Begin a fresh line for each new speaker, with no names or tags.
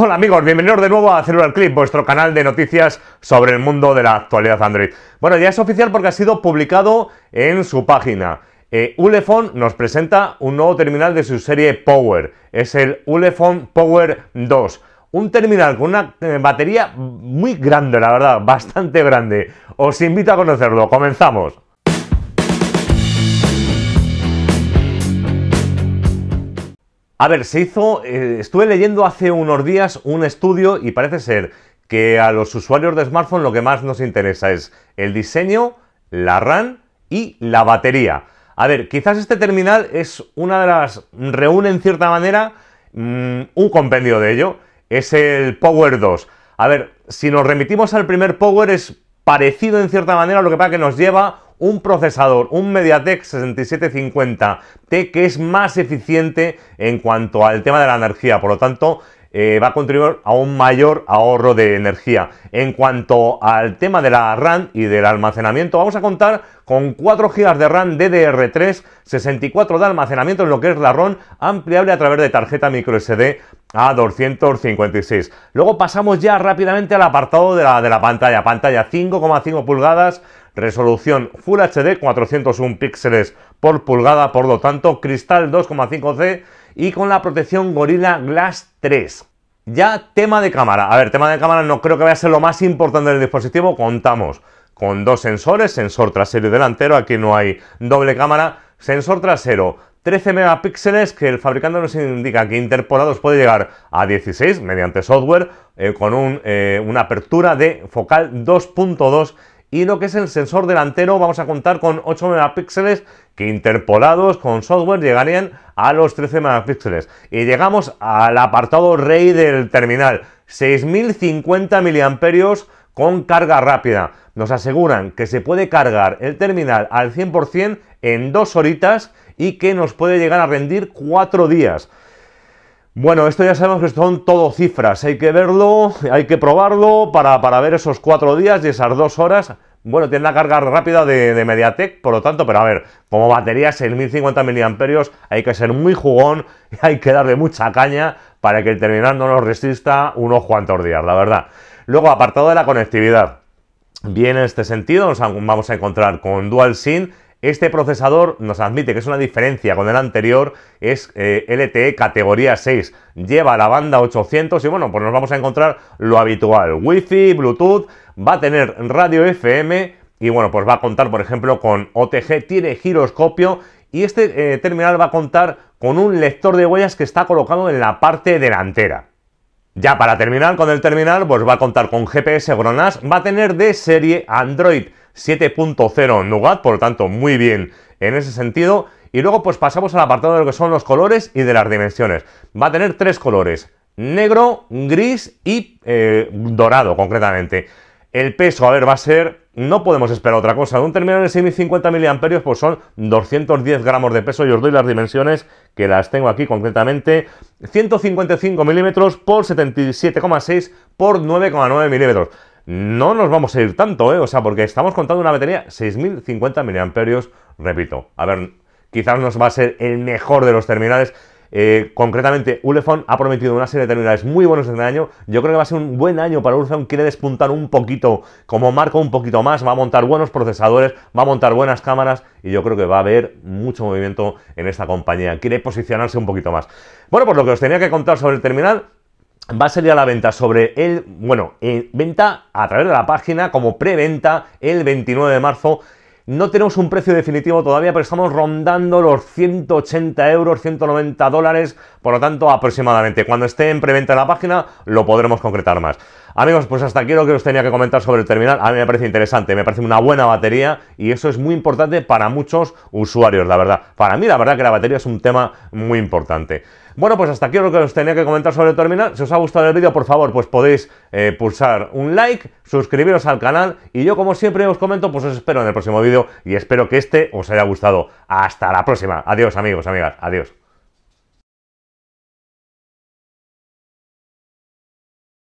Hola amigos, bienvenidos de nuevo a Cellular Clip, vuestro canal de noticias sobre el mundo de la actualidad Android. Bueno, ya es oficial porque ha sido publicado en su página. Eh, Ulefone nos presenta un nuevo terminal de su serie Power. Es el Ulefone Power 2. Un terminal con una eh, batería muy grande, la verdad, bastante grande. Os invito a conocerlo. Comenzamos. A ver, se hizo, eh, estuve leyendo hace unos días un estudio y parece ser que a los usuarios de smartphone lo que más nos interesa es el diseño, la RAM y la batería. A ver, quizás este terminal es una de las... reúne en cierta manera mm, un compendio de ello. Es el Power 2. A ver, si nos remitimos al primer Power es parecido en cierta manera, lo que pasa que nos lleva un procesador, un MediaTek 6750T, que es más eficiente en cuanto al tema de la energía. Por lo tanto, eh, va a contribuir a un mayor ahorro de energía. En cuanto al tema de la RAM y del almacenamiento, vamos a contar con 4 GB de RAM DDR3, 64 de almacenamiento en lo que es la ROM, ampliable a través de tarjeta microSD Ah, a 256. Luego pasamos ya rápidamente al apartado de la, pantalla. Pantalla 5,5 pulgadas, resolución Full HD, 401 píxeles por pulgada, por lo tanto, cristal 2,5C y con la protección Gorilla Glass 3. Ya tema de cámara. A ver, tema de cámara no creo que vaya a ser lo más importante del dispositivo. Contamos con dos sensores, sensor trasero y delantero, aquí no hay doble cámara, sensor trasero 13 megapíxeles que el fabricante nos indica que interpolados puede llegar a 16 mediante software eh, con eh, una apertura de focal 2.2 y lo que es el sensor delantero vamos a contar con 8 megapíxeles que interpolados con software llegarían a los 13 megapíxeles. Y llegamos al apartado rey del terminal, 6050 miliamperios con carga rápida. Nos aseguran que se puede cargar el terminal al 100% en dos horitas y que nos puede llegar a rendir cuatro días. Bueno, esto ya sabemos que son todo cifras, hay que verlo, hay que probarlo para, ver esos cuatro días y esas dos horas. Bueno, tiene la carga rápida de, Mediatek, por lo tanto, pero a ver, como batería 6050 mAh hay que ser muy jugón y hay que darle mucha caña para que el terminal no nos resista unos cuantos días, la verdad. Luego, apartado de la conectividad. Bien, en este sentido, nos vamos a encontrar con Dual SIM este procesador nos admite que es una diferencia con el anterior, es eh, LTE categoría 6, lleva la banda 800 y bueno, pues nos vamos a encontrar lo habitual, Wi-Fi, Bluetooth, va a tener radio FM y bueno, pues va a contar por ejemplo con OTG, tiene giroscopio y este eh, terminal va a contar con un lector de huellas que está colocado en la parte delantera. Ya para terminar con el terminal, pues va a contar con GPS GRONAS, va a tener de serie Android 7.0 Nougat, por lo tanto, muy bien en ese sentido. Y luego pues pasamos al apartado de lo que son los colores y de las dimensiones. Va a tener tres colores, negro, gris y eh, dorado concretamente. El peso, a ver, va a ser... No podemos esperar otra cosa. De un terminal de 6.050 miliamperios, pues son 210 gramos de peso. Y os doy las dimensiones, que las tengo aquí concretamente. 155 milímetros por 77,6 por 9,9 milímetros no nos vamos a ir tanto, ¿eh? O sea, porque estamos contando una batería 6050 mAh, repito. A ver, quizás nos va a ser el mejor de los terminales. Eh, concretamente, Ulefone ha prometido una serie de terminales muy buenos este año. Yo creo que va a ser un buen año para Ulefone. Quiere despuntar un poquito como marca, un poquito más. Va a montar buenos procesadores, va a montar buenas cámaras y yo creo que va a haber mucho movimiento en esta compañía. Quiere posicionarse un poquito más. Bueno, pues lo que os tenía que contar sobre el terminal va a salir a la venta sobre el, bueno, eh, venta a través de la página como preventa el 29 de marzo. No tenemos un precio definitivo todavía, pero estamos rondando los 180 euros, 190 dólares, por lo tanto aproximadamente. Cuando esté en preventa en la página lo podremos concretar más. Amigos, pues hasta aquí lo que os tenía que comentar sobre el terminal. A mí me parece interesante, me parece una buena batería y eso es muy importante para muchos usuarios, la verdad. Para mí la verdad que la batería es un tema muy importante. Bueno, pues hasta aquí lo que os tenía que comentar sobre el terminal. Si os ha gustado el vídeo, por favor, pues podéis eh, pulsar un like, suscribiros al canal y yo, como siempre os comento, pues os espero en el próximo vídeo y espero que este os haya gustado. Hasta la próxima. Adiós, amigos, amigas. Adiós.